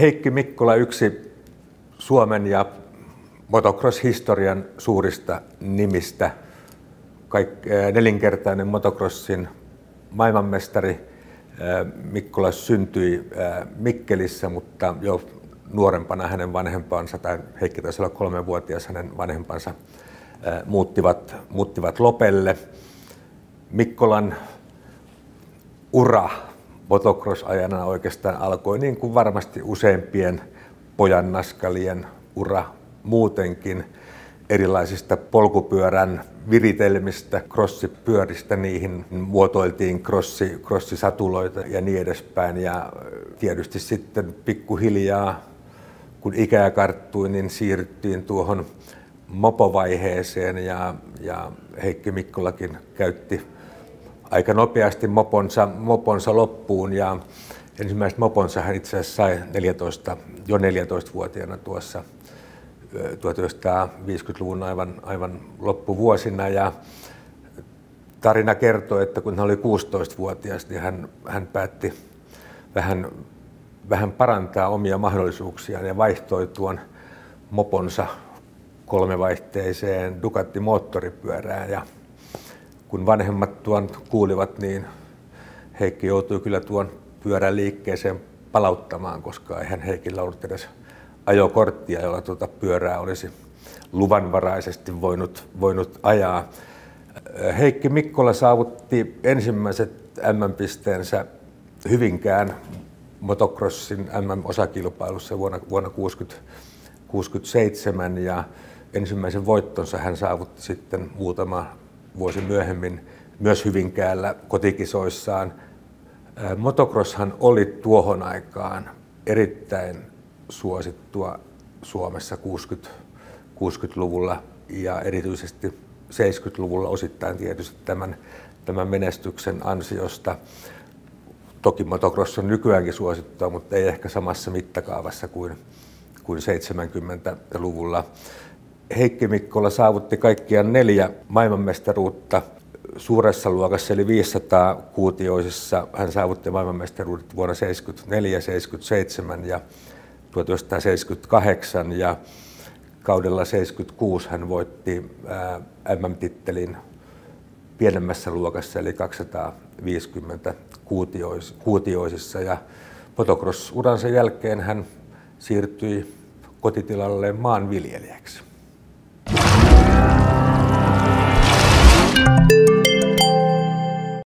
Heikki Mikkola, yksi Suomen ja motocross-historian suurista nimistä, Kaik- äh, nelinkertainen motocrossin maailmanmestari äh, Mikkola syntyi äh, Mikkelissä, mutta jo nuorempana hänen vanhempansa, tai Heikki taisi olla kolmenvuotias, hänen vanhempansa muuttivat, muuttivat Lopelle. Mikkolan ura motocross-ajana oikeastaan alkoi, niin kuin varmasti useimpien pojan naskalien ura muutenkin erilaisista polkupyörän viritelmistä, krossipyöristä, niihin muotoiltiin crossi, crossisatuloita ja niin edespäin. Ja tietysti sitten pikkuhiljaa, kun ikää karttui, niin siirryttiin tuohon mopovaiheeseen ja, ja Heikki Mikkolakin käytti aika nopeasti moponsa, moponsa loppuun ja ensimmäiset moponsa hän itse asiassa sai 14, jo 14-vuotiaana tuossa 1950-luvun aivan, aivan loppuvuosina ja tarina kertoo, että kun hän oli 16-vuotias, niin hän, hän päätti vähän, vähän parantaa omia mahdollisuuksiaan ja vaihtoi tuon moponsa kolmevaihteiseen Ducati-moottoripyörään ja kun vanhemmat tuon kuulivat, niin Heikki joutui kyllä tuon pyörän liikkeeseen palauttamaan, koska eihän Heikillä ollut edes ajokorttia, jolla tuota pyörää olisi luvanvaraisesti voinut, voinut ajaa. Heikki Mikkola saavutti ensimmäiset m pisteensä Hyvinkään motocrossin m osakilpailussa vuonna, vuonna 1967 ja ensimmäisen voittonsa hän saavutti sitten muutama vuosi myöhemmin myös Hyvinkäällä kotikisoissaan. Motocrosshan oli tuohon aikaan erittäin suosittua Suomessa 60, 60-luvulla ja erityisesti 70-luvulla osittain tietysti tämän, tämän menestyksen ansiosta. Toki motocross on nykyäänkin suosittua, mutta ei ehkä samassa mittakaavassa kuin, kuin 70-luvulla. Heikki Mikkola saavutti kaikkiaan neljä maailmanmestaruutta suuressa luokassa, eli 500 kuutioisessa. Hän saavutti maailmanmestaruudet vuonna 1974, 1977 ja 1978 ja kaudella 76 hän voitti MM-tittelin pienemmässä luokassa eli 250 kuutiois, kuutioisissa ja motocross-uransa jälkeen hän siirtyi kotitilalleen maanviljelijäksi.